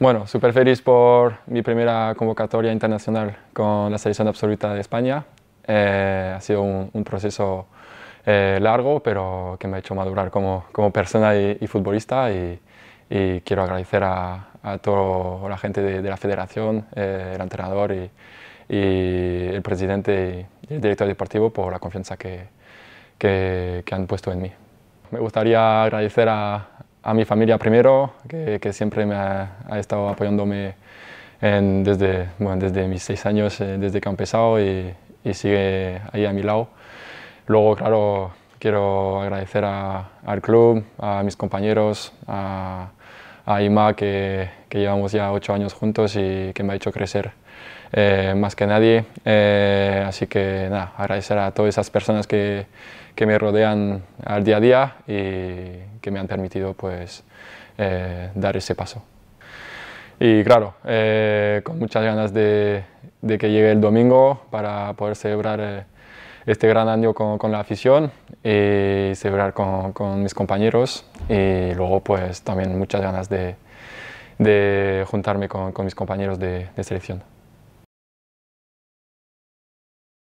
Bueno, súper feliz por mi primera convocatoria internacional con la selección absoluta de España. Eh, ha sido un, proceso eh, largo, pero que me ha hecho madurar como, como persona y, futbolista y, quiero agradecer a, toda la gente de, la federación, eh, el entrenador y, el presidente y el director deportivo por la confianza que han puesto en mí. Me gustaría agradecer a, a mi familia primero, que, siempre me ha, estado apoyándome desde, bueno, desde mis seis años, eh, desde que he empezado y, sigue ahí a mi lado. Luego, claro, quiero agradecer al club, a mis compañeros, a, a Ima, que, llevamos ya ocho años juntos y que me ha hecho crecer eh, más que nadie. Eh, así que nada, agradecer a todas esas personas que, que, me rodean al día a día y que me han permitido pues, eh, dar ese paso. Y claro, con muchas ganas de, de, que llegue el domingo para poder celebrar este gran año con, con la afición y celebrar con, con mis compañeros y luego pues también muchas ganas de, juntarme con, mis compañeros de selección.